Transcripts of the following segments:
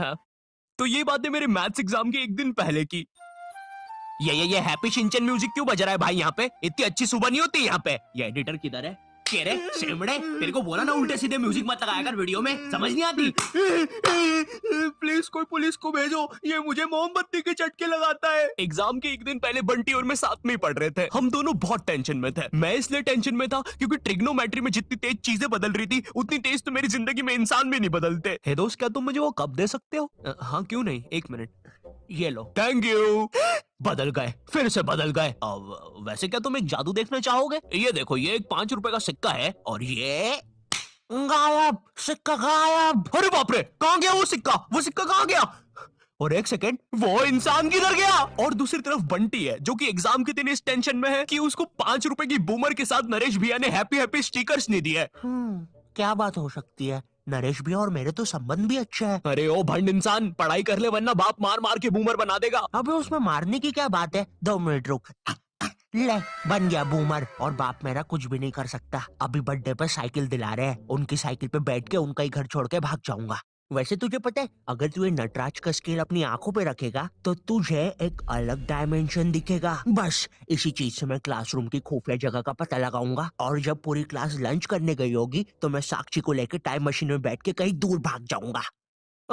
था तो ये बातें मेरे मैथ्स एग्जाम के एक दिन पहले की ये ये ये हैप्पी शिंचन म्यूजिक क्यों बज रहा है भाई यहाँ पे इतनी अच्छी सुबह नहीं होती यहाँ पे ये एडिटर किधर है कह रहे तेरे को बोला ना उल्टे सीधे म्यूजिक मत लगाया कर वीडियो में समझ नहीं आती प्लीज कोई पुलिस को भेजो ये मुझे मोमबत्ती के चटके लगाता है एग्जाम के एक दिन पहले बंटी और मैं साथ में ही पढ़ रहे थे हम दोनों बहुत टेंशन में थे मैं इसलिए टेंशन में था क्योंकि ट्रिग्नोमेट्री में जितनी तेज चीजें बदल रही थी उतनी तेज तो मेरी जिंदगी में इंसान भी नहीं बदलते हे दोस्त क्या तुम मुझे वो कब दे सकते हो हाँ क्यों नहीं एक मिनट ये लो थैंक यू बदल गए फिर से बदल गए अब वैसे क्या तुम एक जादू देखना चाहोगे ये देखो ये एक पांच रुपए का सिक्का है और ये गायब सिक्का गायब अरे बाप रे कहाँ गया वो सिक्का वो सिक्का कहाँ गया और एक सेकेंड वो इंसान किधर गया और दूसरी तरफ बंटी है जो कि एग्जाम के दिन इस टेंशन में है कि उसको पांच रुपए की बूमर के साथ नरेश भैया ने हैप्पी हैप्पी स्टिकर्स नहीं दिए हम्म, क्या बात हो सकती है नरेश भी और मेरे तो संबंध भी अच्छा है अरे ओ भंड इंसान पढ़ाई कर ले वरना बाप मार मार के बूमर बना देगा अबे उसमें मारने की क्या बात है दो मिनट रुक ले बन गया बूमर और बाप मेरा कुछ भी नहीं कर सकता अभी बर्थडे पर साइकिल दिला रहे हैं उनकी साइकिल पे बैठ के उनका ही घर छोड़ के भाग जाऊंगा वैसे तुझे पता है अगर तू ये नटराज का स्केल अपनी आंखों पे रखेगा तो तुझे एक अलग डायमेंशन दिखेगा बस इसी चीज से मैं क्लासरूम की खुफिया जगह का पता लगाऊंगा और जब पूरी क्लास लंच करने गई होगी तो मैं साक्षी को लेकर टाइम मशीन में बैठ के कहीं दूर भाग जाऊंगा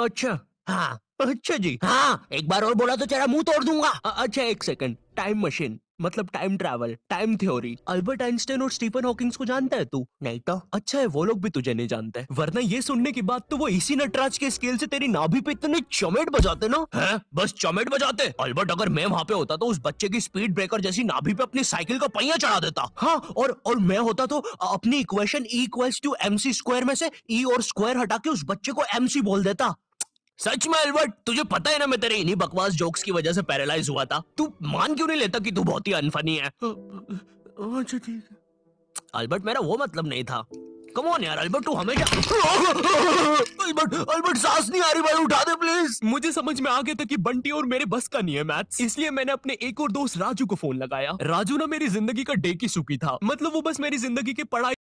अच्छा हाँ अच्छा जी हाँ एक बार और बोला तो तेरा मुंह तोड़ दूंगा अच्छा एक सेकंड टाइम मशीन मतलब time travel time theory Albert Einstein और स्टीफन हॉकिंग्स को जानता है तू नहीं तो अच्छा है वो लोग भी तुझे नहीं जानते वरना ये सुनने की बात तो वो इसी नटराज के स्केल से तेरी नाभि पे इतने चमेट बजाते ना है बस चमेट बजाते अल्बर्ट अगर मैं वहाँ पे होता तो उस बच्चे की स्पीड ब्रेकर जैसी नाभि पे अपनी साइकिल का पहिया चढ़ा देता हाँ और और मैं होता तो अपनी equation equals to m square में से ई e और स्क्वायर हटा के उस बच्चे को एम सी बोल देता सच में अल्बर्ट तुझे पता है ना मैं तेरे इन्हीं बकवास जोक्स की वजह से पैरालाइज हुआ था तू मान क्यों नहीं लेता कि तू बहुत ही अनफनी है अच्छा ठीक है अल्बर्ट मेरा वो मतलब नहीं था कम ऑन यार अल्बर्ट तू हमेशा अल्बर्ट अल्बर्ट सांस नहीं आ रही भाई उठा दे प्लीज मुझे समझ में आ गया था कि बंटी और मेरे बस का नहीं है मैथ्स इसलिए मैंने अपने एक और दोस्त राजू को फोन लगाया राजू ना मेरी जिंदगी का डे की सुखी था मतलब वो बस मेरी जिंदगी के पढ़ाई